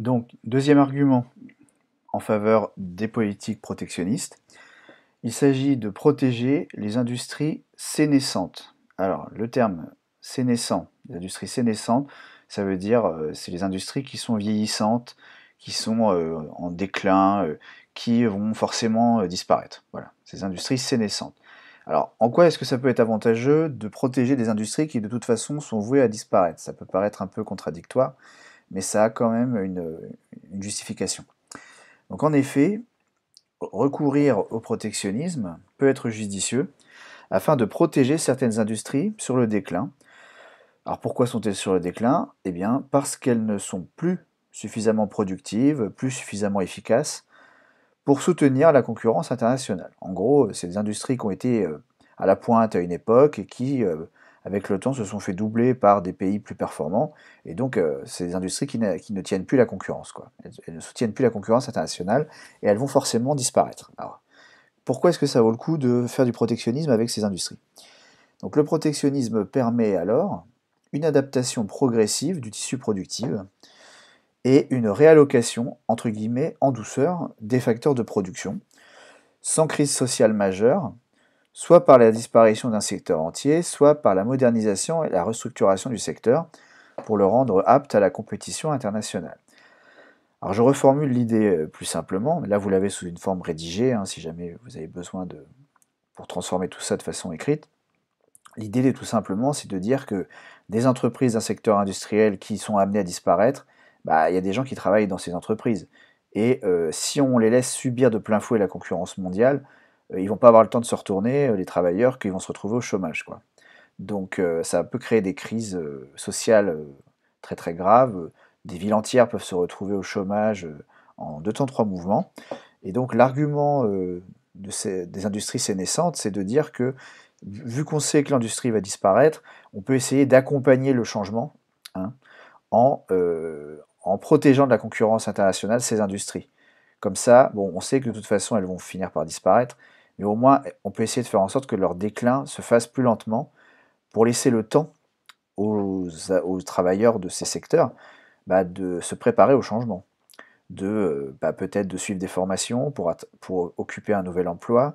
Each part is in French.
Donc, deuxième argument en faveur des politiques protectionnistes, il s'agit de protéger les industries sénescentes. Alors, le terme sénescent, les industries ça veut dire euh, c'est les industries qui sont vieillissantes, qui sont euh, en déclin, euh, qui vont forcément disparaître. Voilà, ces industries sénescentes. Alors, en quoi est-ce que ça peut être avantageux de protéger des industries qui de toute façon sont vouées à disparaître Ça peut paraître un peu contradictoire, mais ça a quand même une, justification. Donc en effet, recourir au protectionnisme peut être judicieux afin de protéger certaines industries sur le déclin. Alors pourquoi sont-elles sur le déclin Eh bien parce qu'elles ne sont plus suffisamment productives, plus suffisamment efficaces pour soutenir la concurrence internationale. En gros, c'est des industries qui ont été euh, à la pointe à une époque et qui, euh, avec le temps, se sont fait doubler par des pays plus performants. Et donc, euh, ces c'est des industries qui, ne tiennent plus la concurrence. Quoi. elles, ne soutiennent plus la concurrence internationale et elles vont forcément disparaître. Alors, pourquoi est-ce que ça vaut le coup de faire du protectionnisme avec ces industries Donc, le protectionnisme permet alors une adaptation progressive du tissu productif et une réallocation, entre guillemets, en douceur des facteurs de production, sans crise sociale majeure, soit par la disparition d'un secteur entier, soit par la modernisation et la restructuration du secteur pour le rendre apte à la compétition internationale. Alors je reformule l'idée euh, plus simplement, là vous l'avez sous une forme rédigée, hein, si jamais vous avez besoin de pour transformer tout ça de façon écrite. L'idée tout simplement c'est de dire que des entreprises d'un secteur industriel qui sont amenées à disparaître, bah, il y a des gens qui travaillent dans ces entreprises. Et euh, si on les laisse subir de plein fouet la concurrence mondiale, euh, ils vont pas avoir le temps de se retourner, euh, les travailleurs, qu'ils vont se retrouver au chômage. Quoi. Donc euh, ça peut créer des crises sociales très très graves. Des villes entières peuvent se retrouver au chômage en deux temps trois mouvements. Et donc l'argument des industries sénescentes, c'est de dire que vu qu'on sait que l'industrie va disparaître, on peut essayer d'accompagner le changement hein, en, en protégeant de la concurrence internationale ces industries. Comme ça, bon, on sait que de toute façon, elles vont finir par disparaître mais au moins on peut essayer de faire en sorte que leur déclin se fasse plus lentement pour laisser le temps aux, travailleurs de ces secteurs bah, de se préparer au changement, de euh, bah, peut-être de suivre des formations pour, occuper un nouvel emploi,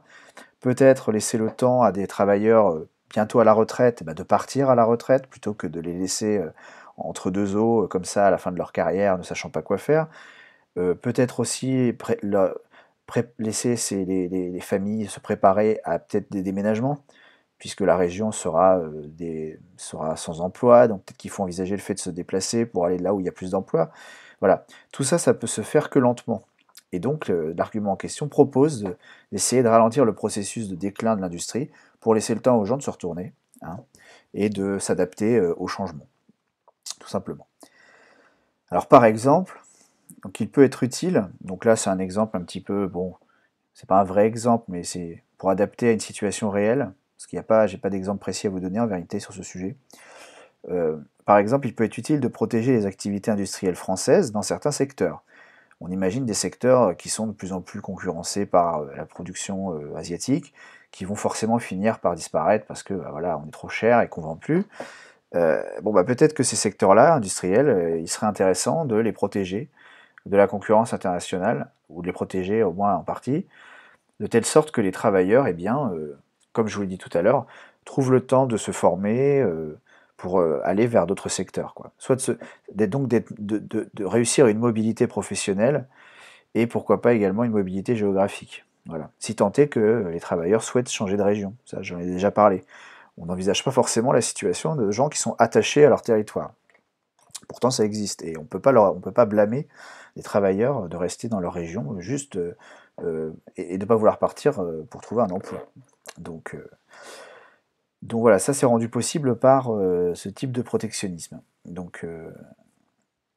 peut-être laisser le temps à des travailleurs euh, bientôt à la retraite bah, de partir à la retraite plutôt que de les laisser euh, entre deux eaux comme ça à la fin de leur carrière ne sachant pas quoi faire. peut-être aussi laisser les, familles se préparer à peut-être des déménagements, puisque la région sera, euh, sera sans emploi, donc peut-être qu'il faut envisager le fait de se déplacer pour aller là où il y a plus d'emplois. Voilà, tout ça, ça peut se faire que lentement. Et donc, l'argument en question propose d'essayer de, ralentir le processus de déclin de l'industrie pour laisser le temps aux gens de se retourner hein, et de s'adapter euh, au changement tout simplement. Alors, par exemple, donc il peut être utile. Donc là, c'est un exemple un petit peu, bon, c'est pas un vrai exemple, mais c'est pour adapter à une situation réelle, parce qu'il n'y a pas, j'ai pas d'exemple précis à vous donner en vérité sur ce sujet. Euh, par exemple, il peut être utile de protéger les activités industrielles françaises dans certains secteurs. On imagine des secteurs qui sont de plus en plus concurrencés par euh, la production euh, asiatique, qui vont forcément finir par disparaître parce que bah, voilà, on est trop cher et qu'on vend plus. bon, bah, peut-être que ces secteurs-là, industriels, il serait intéressant de les protéger de la concurrence internationale, ou de les protéger au moins en partie, de telle sorte que les travailleurs, eh bien, euh, comme je vous l'ai dit tout à l'heure, trouvent le temps de se former euh, pour euh, aller vers d'autres secteurs. Quoi. Soit de, donc de, réussir une mobilité professionnelle et pourquoi pas également une mobilité géographique. Voilà. Si tant est que les travailleurs souhaitent changer de région, ça j'en ai déjà parlé. On n'envisage pas forcément la situation de gens qui sont attachés à leur territoire pourtant ça existe. Et on peut peut pas blâmer les travailleurs de rester dans leur région juste euh, euh, et, de ne pas vouloir partir euh, pour trouver un emploi. Donc, donc voilà, ça c'est rendu possible par ce type de protectionnisme. Donc,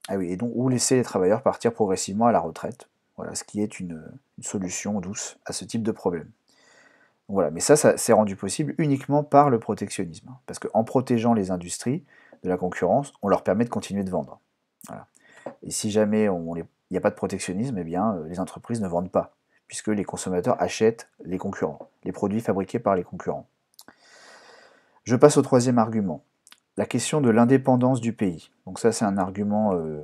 ah oui, et donc, ou laisser les travailleurs partir progressivement à la retraite. Voilà, ce qui est une, solution douce à ce type de problème. Voilà, mais ça, ça c'est rendu possible uniquement par le protectionnisme. Parce qu'en protégeant les industries, de la concurrence, on leur permet de continuer de vendre. Et si jamais il n'y a pas de protectionnisme, eh bien, euh, les entreprises ne vendent pas, puisque les consommateurs achètent les concurrents, les produits fabriqués par les concurrents. Je passe au troisième argument, la question de l'indépendance du pays. Donc ça, c'est un argument euh,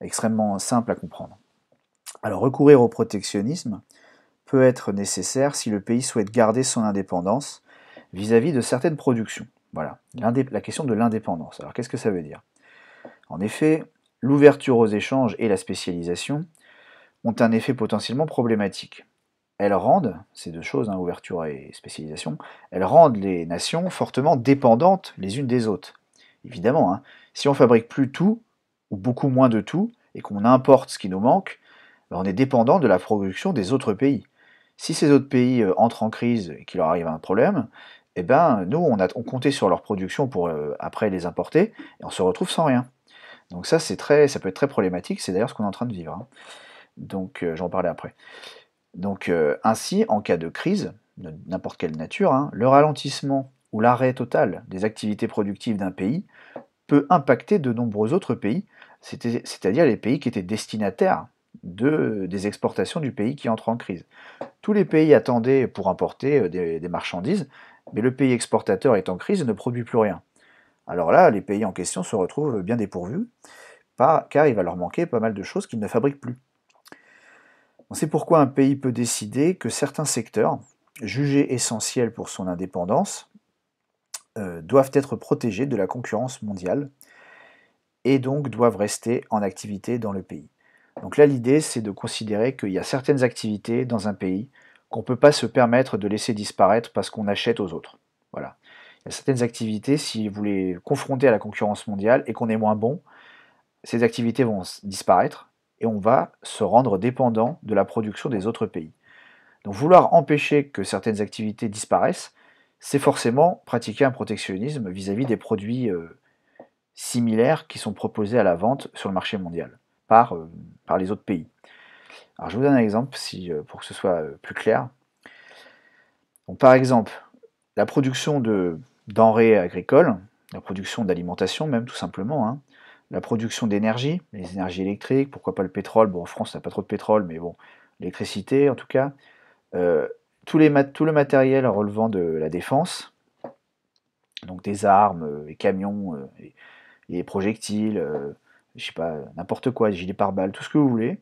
extrêmement simple à comprendre. Alors recourir au protectionnisme peut être nécessaire si le pays souhaite garder son indépendance vis à -vis de certaines productions. Voilà, la question de l'indépendance. Alors qu'est-ce que ça veut dire En effet, l'ouverture aux échanges et la spécialisation ont un effet potentiellement problématique. Elles rendent, ces deux choses, hein, ouverture et spécialisation, elles rendent les nations fortement dépendantes les unes des autres. Évidemment, hein, si on fabrique plus tout, ou beaucoup moins de tout, et qu'on importe ce qui nous manque, ben, on est dépendant de la production des autres pays. Si ces autres pays euh, entrent en crise et qu'il leur arrive un problème, eh ben, nous, on, a, comptait sur leur production pour euh, après les importer, et on se retrouve sans rien. Donc ça, c'est très, ça peut être très problématique, c'est d'ailleurs ce qu'on est en train de vivre. Hein. Donc euh, j'en parlais après. Donc euh, ainsi, en cas de crise, de n'importe quelle nature, hein, le ralentissement ou l'arrêt total des activités productives d'un pays peut impacter de nombreux autres pays, c'est-à-dire les pays qui étaient destinataires de, des exportations du pays qui entre en crise. Tous les pays attendaient pour importer des marchandises, mais le pays exportateur est en crise et ne produit plus rien. Alors là, les pays en question se retrouvent bien dépourvus, car il va leur manquer pas mal de choses qu'ils ne fabriquent plus. C'est pourquoi un pays peut décider que certains secteurs, jugés essentiels pour son indépendance, euh, doivent être protégés de la concurrence mondiale et donc doivent rester en activité dans le pays. Donc là, l'idée, c'est de considérer qu'il y a certaines activités dans un pays qu'on ne peut pas se permettre de laisser disparaître parce qu'on achète aux autres. Voilà. Il y a certaines activités, si vous les confrontez à la concurrence mondiale et qu'on est moins bon, ces activités vont disparaître et on va se rendre dépendant de la production des autres pays. Donc vouloir empêcher que certaines activités disparaissent, c'est forcément pratiquer un protectionnisme vis-à-vis des produits euh, similaires qui sont proposés à la vente sur le marché mondial par, euh, par les autres pays. Alors je vous donne un exemple euh, pour que ce soit euh, plus clair. par exemple, la production de denrées agricoles, la production d'alimentation même tout simplement, hein, la production d'énergie, les énergies électriques, pourquoi pas le pétrole, bon en France on n'a pas trop de pétrole, mais bon, l'électricité en tout cas, euh, tout, les tout le matériel relevant de la défense, donc des armes, des camions, les projectiles, je sais pas, n'importe quoi, des gilets pare-balles, tout ce que vous voulez,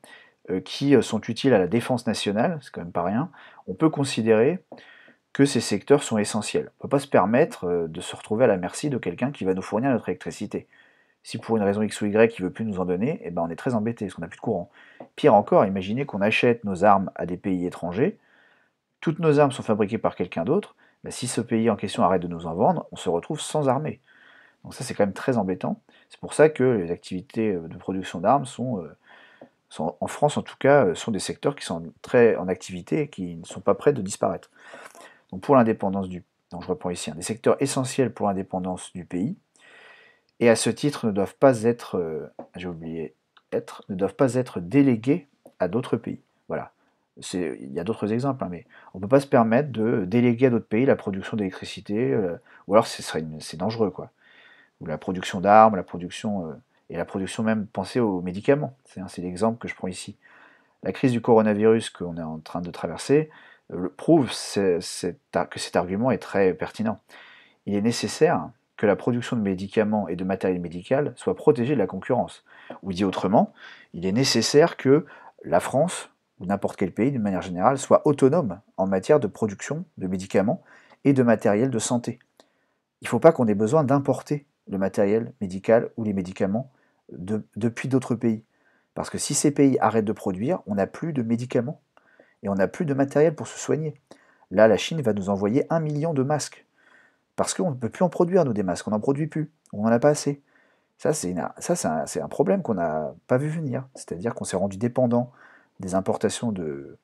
euh, qui euh, sont utiles à la défense nationale, c'est quand même pas rien, on peut considérer que ces secteurs sont essentiels. On ne peut pas se permettre euh, de se retrouver à la merci de quelqu'un qui va nous fournir notre électricité. Si pour une raison X ou Y il ne veut plus nous en donner, eh ben on est très embêté parce qu'on n'a plus de courant. Pire encore, imaginez qu'on achète nos armes à des pays étrangers, toutes nos armes sont fabriquées par quelqu'un d'autre, bah, si ce pays en question arrête de nous en vendre, on se retrouve sans armée. Donc ça c'est quand même très embêtant. C'est pour ça que les activités de production d'armes sont en France en tout cas, euh, sont des secteurs qui sont très en activité et qui ne sont pas prêts de disparaître. Donc pour l'indépendance du donc je reprends ici, un hein, des secteurs essentiels pour l'indépendance du pays, et à ce titre ne doivent pas être, euh, j'ai oublié être, ne doivent pas être délégués à d'autres pays. Voilà. Il y a d'autres exemples, hein, mais on ne peut pas se permettre de déléguer à d'autres pays la production d'électricité, euh, ou alors c'est dangereux, quoi. Ou la production d'armes, la production et la production même pensée aux médicaments. C'est l'exemple que je prends ici. La crise du coronavirus qu'on est en train de traverser euh, prouve que cet argument est très pertinent. Il est nécessaire que la production de médicaments et de matériel médical soit protégée de la concurrence. Ou dit autrement, il est nécessaire que la France, ou n'importe quel pays de manière générale, soit autonome en matière de production de médicaments et de matériel de santé. Il ne faut pas qu'on ait besoin d'importer le matériel médical ou les médicaments depuis d'autres pays. Parce que si ces pays arrêtent de produire, on n'a plus de médicaments et on n'a plus de matériel pour se soigner. Là, la Chine va nous envoyer un million de masques. Parce qu'on ne peut plus en produire, nous, des masques. On n'en produit plus. On n'en a pas assez. Ça, c'est un, un, problème qu'on n'a pas vu venir. C'est-à-dire qu'on s'est rendu dépendant des importations de,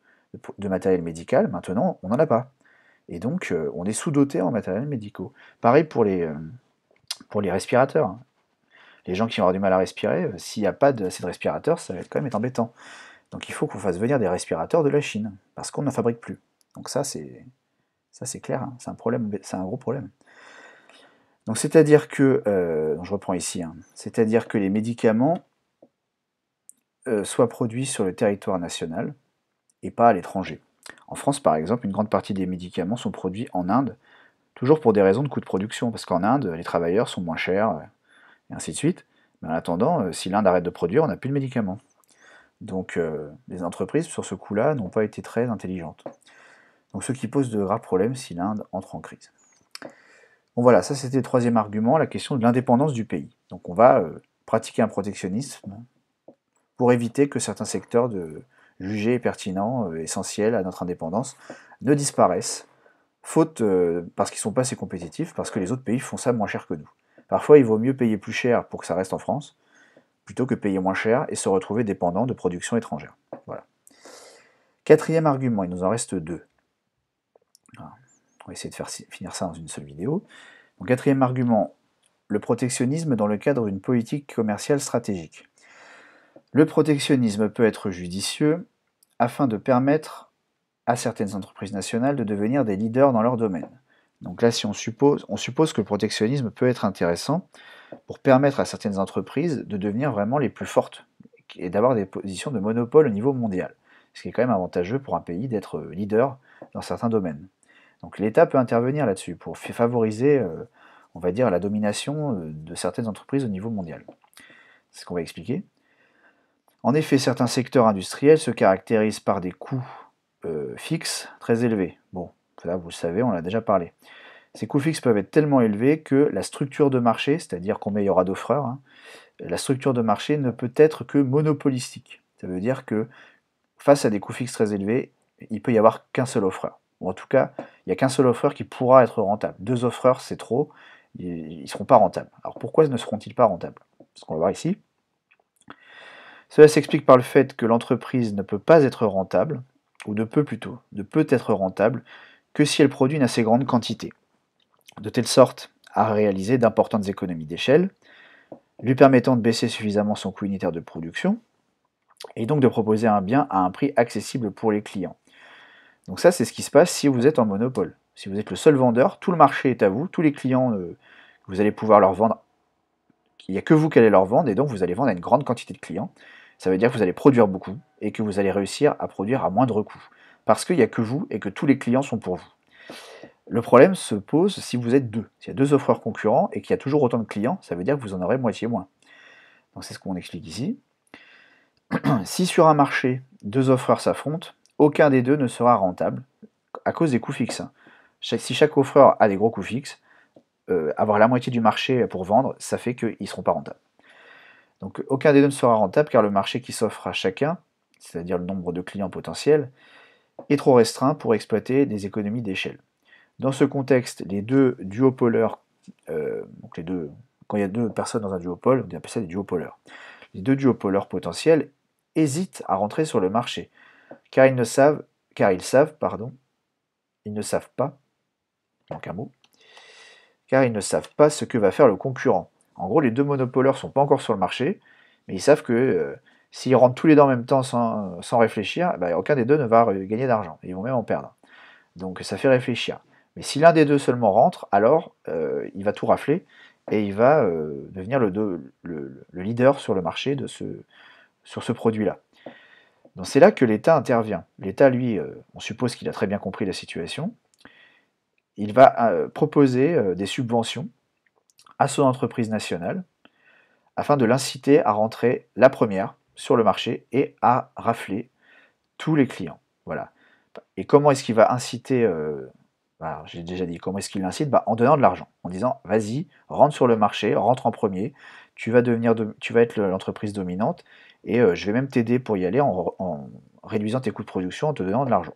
matériel médical. Maintenant, on n'en a pas. Et donc, euh, on est sous-doté en matériel médical. Pareil pour les, euh, pour les respirateurs. Hein les gens qui ont du mal à respirer, euh, s'il n'y a pas assez de respirateurs, ça va quand même être embêtant. Donc il faut qu'on fasse venir des respirateurs de la Chine, parce qu'on n'en fabrique plus. Donc ça, c'est ça c'est clair, hein. c'est un problème, c'est un gros problème. Donc c'est-à-dire que, euh, je reprends ici, hein. c'est-à-dire que les médicaments euh, soient produits sur le territoire national et pas à l'étranger. En France, par exemple, une grande partie des médicaments sont produits en Inde, toujours pour des raisons de coût de production, parce qu'en Inde, les travailleurs sont moins chers, et ainsi de suite. Mais en attendant, euh, si l'Inde arrête de produire, on n'a plus de médicaments. Donc euh, les entreprises, sur ce coup-là, n'ont pas été très intelligentes. Donc ce qui pose de graves problèmes si l'Inde entre en crise. Bon voilà, ça c'était le troisième argument, la question de l'indépendance du pays. Donc on va euh, pratiquer un protectionnisme pour éviter que certains secteurs jugés pertinents, essentiels à notre indépendance, ne disparaissent, faute parce qu'ils ne sont pas assez compétitifs, parce que les autres pays font ça moins cher que nous. Parfois, il vaut mieux payer plus cher pour que ça reste en France, plutôt que payer moins cher et se retrouver dépendant de production étrangère. Voilà. Quatrième argument, il nous en reste deux. on va essayer de faire, finir ça dans une seule vidéo. quatrième argument, le protectionnisme dans le cadre d'une politique commerciale stratégique. Le protectionnisme peut être judicieux afin de permettre à certaines entreprises nationales de devenir des leaders dans leur domaine. Donc là, si on suppose, on suppose que le protectionnisme peut être intéressant pour permettre à certaines entreprises de devenir vraiment les plus fortes et d'avoir des positions de monopole au niveau mondial, ce qui est quand même avantageux pour un pays d'être euh, leader dans certains domaines. Donc l'État peut intervenir là-dessus pour favoriser, euh, on va dire, la domination euh, de certaines entreprises au niveau mondial. C'est ce qu'on va expliquer. En effet, certains secteurs industriels se caractérisent par des coûts fixes très élevés. Bon, Là, vous savez, on l'a déjà parlé. Ces coûts fixes peuvent être tellement élevés que la structure de marché, c'est-à-dire combien il y aura d'offreurs, hein, la structure de marché ne peut être que monopolistique. Ça veut dire que face à des coûts fixes très élevés, il peut y avoir qu'un seul offreur. Ou en tout cas, il n'y a qu'un seul offreur qui pourra être rentable. Deux offreurs, c'est trop, ils ne seront pas rentables. Alors pourquoi ne seront-ils pas rentables Ce qu'on va voir ici. Cela s'explique par le fait que l'entreprise ne peut pas être rentable, ou ne peut plutôt, ne peut être rentable que si elle produit une assez grande quantité, de telle sorte à réaliser d'importantes économies d'échelle, lui permettant de baisser suffisamment son coût unitaire de production, et donc de proposer un bien à un prix accessible pour les clients. Donc ça, c'est ce qui se passe si vous êtes en monopole. Si vous êtes le seul vendeur, tout le marché est à vous, tous les clients, que euh, vous allez pouvoir leur vendre, il n'y a que vous qui allez leur vendre, et donc vous allez vendre à une grande quantité de clients. Ça veut dire que vous allez produire beaucoup, et que vous allez réussir à produire à moindre coût parce qu'il n'y a que vous et que tous les clients sont pour vous. Le problème se pose si vous êtes deux. S'il y a deux offreurs concurrents et qu'il y a toujours autant de clients, ça veut dire que vous en aurez moitié moins. Donc c'est ce qu'on explique ici. si sur un marché, deux offreurs s'affrontent, aucun des deux ne sera rentable à cause des coûts fixes. Si chaque offreur a des gros coûts fixes, euh, avoir la moitié du marché pour vendre, ça fait qu'ils ne seront pas rentables. Donc aucun des deux ne sera rentable car le marché qui s'offre à chacun, c'est-à-dire le nombre de clients potentiels, est trop restreint pour exploiter des économies d'échelle. Dans ce contexte, les deux duopoleurs, euh, donc les deux, quand il y a deux personnes dans un duopole, on appelle ça des duopoleurs. Les deux duopoleurs potentiels hésitent à rentrer sur le marché, car ils ne savent, car ils savent, pardon, ils ne savent pas, donc un mot, car ils ne savent pas ce que va faire le concurrent. En gros, les deux monopoleurs sont pas encore sur le marché, mais ils savent que euh, S'ils rentrent tous les deux en même temps sans, réfléchir, eh ben, aucun des deux ne va gagner d'argent. Ils vont même en perdre. Donc ça fait réfléchir. Mais si l'un des deux seulement rentre, alors euh, il va tout rafler et il va euh, devenir le, leader sur le marché de ce, sur ce produit-là. Donc c'est là que l'État intervient. L'État, lui, euh, on suppose qu'il a très bien compris la situation. Il va proposer des subventions à son entreprise nationale afin de l'inciter à rentrer la première sur le marché et à rafler tous les clients. Voilà. Et comment est-ce qu'il va inciter euh, J'ai déjà dit, comment est-ce qu'il incite bah, En donnant de l'argent, en disant vas-y, rentre sur le marché, rentre en premier, tu vas, devenir tu vas être l'entreprise dominante et euh, je vais même t'aider pour y aller en, réduisant tes coûts de production, en te donnant de l'argent.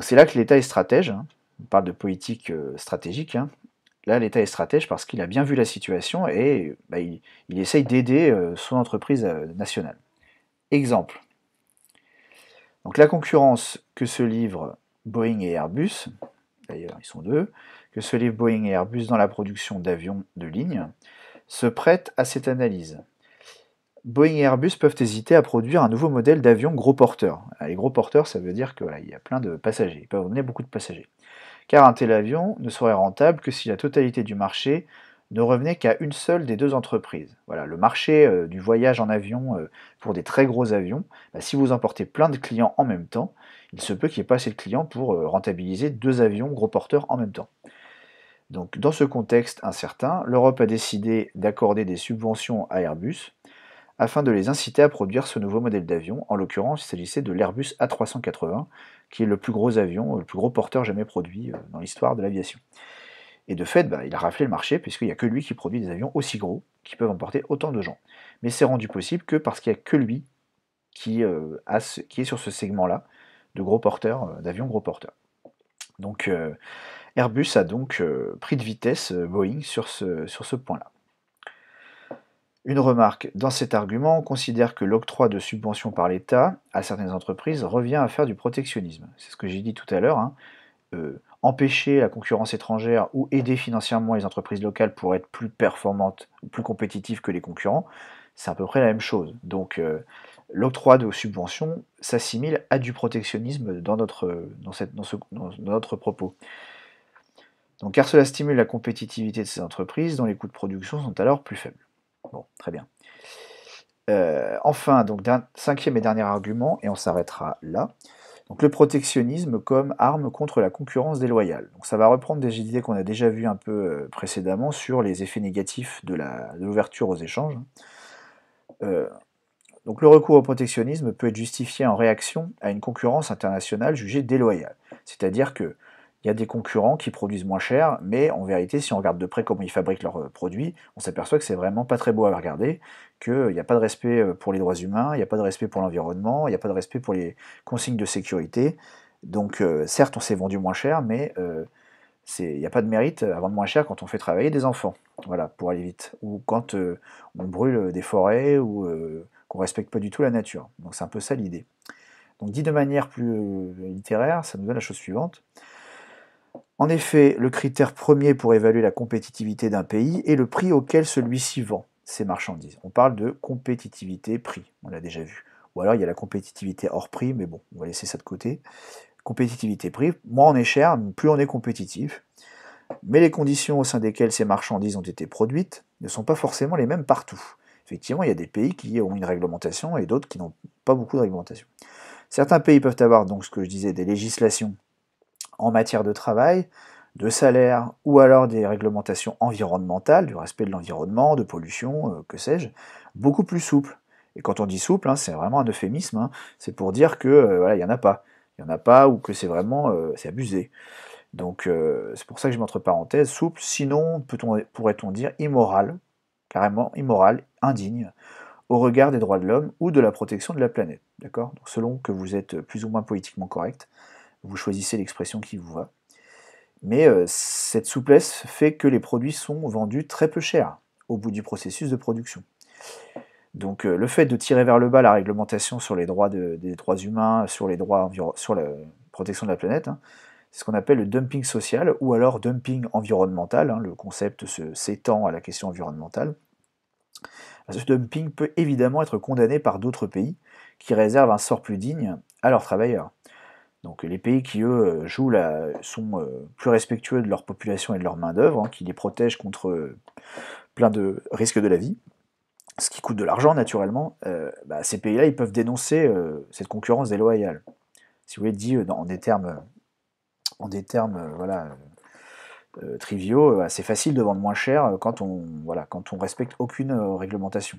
c'est là que l'État est stratège. Hein. On parle de politique euh, stratégique. Hein. Là, l'État est stratège parce qu'il a bien vu la situation et bah, il, essaye d'aider euh, son entreprise euh, nationale. Exemple. Donc la concurrence que se livrent Boeing et Airbus, d'ailleurs ils sont deux, que se livrent Boeing et Airbus dans la production d'avions de ligne, se prête à cette analyse. Boeing et Airbus peuvent hésiter à produire un nouveau modèle d'avion gros porteur. Les gros porteurs, ça veut dire qu'il y a plein de passagers, ils peuvent emmener beaucoup de passagers car un tel avion ne serait rentable que si la totalité du marché ne revenait qu'à une seule des deux entreprises. Voilà, le marché euh, du voyage en avion euh, pour des très gros avions, bah, si vous emportez plein de clients en même temps, il se peut qu'il n'y ait pas assez de clients pour euh, rentabiliser deux avions gros porteurs en même temps. Donc dans ce contexte incertain, l'Europe a décidé d'accorder des subventions à Airbus afin de les inciter à produire ce nouveau modèle d'avion. En l'occurrence, il s'agissait de l'Airbus A380, qui est le plus gros avion, le plus gros porteur jamais produit euh, dans l'histoire de l'aviation. Et de fait, bah, il a raflé le marché, puisqu'il n'y a que lui qui produit des avions aussi gros, qui peuvent emporter autant de gens. Mais c'est rendu possible que parce qu'il n'y a que lui euh, qui, est sur ce segment-là, de gros porteurs, euh, d'avions gros porteurs. Donc Airbus a donc pris de vitesse Boeing sur ce point-là. Une remarque, dans cet argument, on considère que l'octroi de subventions par l'État à certaines entreprises revient à faire du protectionnisme. C'est ce que j'ai dit tout à l'heure. Hein. Euh, empêcher la concurrence étrangère ou aider financièrement les entreprises locales pour être plus performantes, plus compétitives que les concurrents, c'est à peu près la même chose. Donc euh, l'octroi de subventions s'assimile à du protectionnisme dans notre, dans cette, notre propos. Donc, car cela stimule la compétitivité de ces entreprises dont les coûts de production sont alors plus faibles. Bon, très bien. Euh, enfin, donc cinquième et dernier argument, et on s'arrêtera là. Donc le protectionnisme comme arme contre la concurrence déloyale. Donc ça va reprendre des idées qu'on a déjà vues un peu euh, précédemment sur les effets négatifs de, l'ouverture aux échanges. Euh, donc le recours au protectionnisme peut être justifié en réaction à une concurrence internationale jugée déloyale. C'est-à-dire que il y a des concurrents qui produisent moins cher, mais en vérité, si on regarde de près comment ils fabriquent leurs euh, produits, on s'aperçoit que c'est vraiment pas très beau à regarder, qu'il n'y a pas de respect euh, pour les droits humains, il n'y a pas de respect pour l'environnement, il n'y a pas de respect pour les consignes de sécurité. Donc euh, certes, on s'est vendu moins cher, mais il n'y a pas de mérite à vendre moins cher quand on fait travailler des enfants, voilà, pour aller vite, ou quand on brûle des forêts, ou qu'on respecte pas du tout la nature. Donc c'est un peu ça l'idée. Donc dit de manière plus littéraire, ça nous donne la chose suivante. En effet, le critère premier pour évaluer la compétitivité d'un pays est le prix auquel celui-ci vend ses marchandises. On parle de compétitivité-prix, on l'a déjà vu. Ou alors il y a la compétitivité hors prix, mais bon, on va laisser ça de côté. Compétitivité-prix, moins on est cher, plus on est compétitif. Mais les conditions au sein desquelles ces marchandises ont été produites ne sont pas forcément les mêmes partout. Effectivement, il y a des pays qui ont une réglementation et d'autres qui n'ont pas beaucoup de réglementation. Certains pays peuvent avoir, donc ce que je disais, des législations en matière de travail, de salaire ou alors des réglementations environnementales, du respect de l'environnement, de pollution, euh, que sais-je, beaucoup plus souple. Et quand on dit souple, hein, c'est vraiment un euphémisme, hein. c'est pour dire que euh, voilà, il n'y en a pas. Il n'y en a pas ou que c'est vraiment euh, c'est abusé. Donc c'est pour ça que je mets entre parenthèses souple, sinon pourrait-on dire immoral, carrément immoral, indigne, au regard des droits de l'homme ou de la protection de la planète. D'accord selon que vous êtes plus ou moins politiquement correct, vous choisissez l'expression qui vous va. Mais euh, cette souplesse fait que les produits sont vendus très peu cher au bout du processus de production. Donc euh, le fait de tirer vers le bas la réglementation sur les droits des droits humains, sur les droits sur la protection de la planète, hein, c'est ce qu'on appelle le dumping social ou alors dumping environnemental. Hein. le concept s'étend à la question environnementale. Ce dumping peut évidemment être condamné par d'autres pays qui réservent un sort plus digne à leurs travailleurs. Donc les pays qui, eux, euh, jouent la, sont euh, plus respectueux de leur population et de leur main-d'œuvre, hein, qui les protègent contre euh, plein de risques de la vie, ce qui coûte de l'argent naturellement, bah, ces pays-là, ils peuvent dénoncer cette concurrence déloyale. Si vous voulez, dit en des termes, en des termes voilà, triviaux, c'est facile de vendre moins cher quand on voilà, respecte aucune réglementation.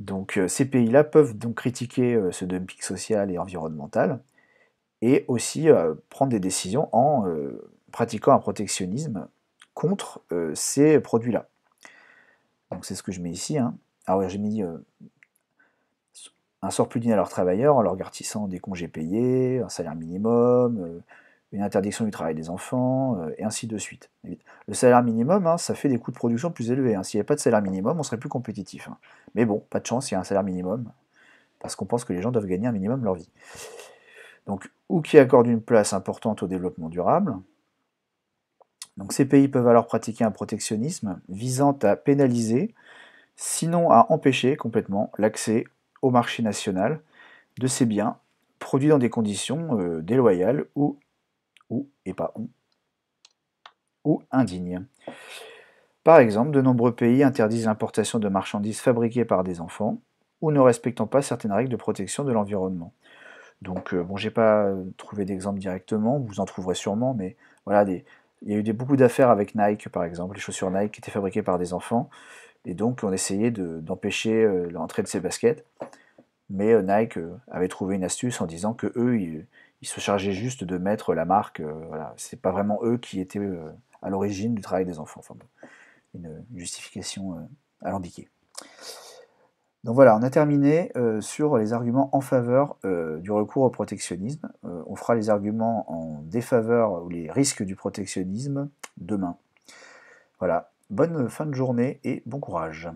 Donc ces pays-là peuvent donc critiquer ce dumping social et environnemental, et aussi euh, prendre des décisions en euh, pratiquant un protectionnisme contre euh, ces produits-là. Donc c'est ce que je mets ici. Hein. Alors ah j'ai mis un sort plus digne à leurs travailleurs en leur garantissant des congés payés, un salaire minimum, une interdiction du travail des enfants, et ainsi de suite. Le salaire minimum, hein, ça fait des coûts de production plus élevés. Hein. S'il n'y avait pas de salaire minimum, on serait plus compétitif. Mais bon, pas de chance, il y a un salaire minimum, parce qu'on pense que les gens doivent gagner un minimum leur vie donc ou qui accordent une place importante au développement durable. Donc ces pays peuvent alors pratiquer un protectionnisme visant à pénaliser, sinon à empêcher complètement l'accès au marché national de ces biens produits dans des conditions euh, déloyales ou, ou, et pas ou indignes. Par exemple, de nombreux pays interdisent l'importation de marchandises fabriquées par des enfants ou ne respectant pas certaines règles de protection de l'environnement. Donc, euh, bon, j'ai pas euh, trouvé d'exemple directement, vous en trouverez sûrement, mais voilà, des, il y a eu des, beaucoup d'affaires avec Nike, par exemple, les chaussures Nike qui étaient fabriquées par des enfants, et donc on essayait d'empêcher euh, l'entrée de ces baskets. Mais Nike avait trouvé une astuce en disant que eux, ils, se chargeaient juste de mettre la marque. voilà, c'est pas vraiment eux qui étaient à l'origine du travail des enfants. Enfin, une justification alambiquée. Donc voilà, on a terminé euh, sur les arguments en faveur euh, du recours au protectionnisme. Euh, on fera les arguments en défaveur ou les risques du protectionnisme demain. Voilà, bonne fin de journée et bon courage.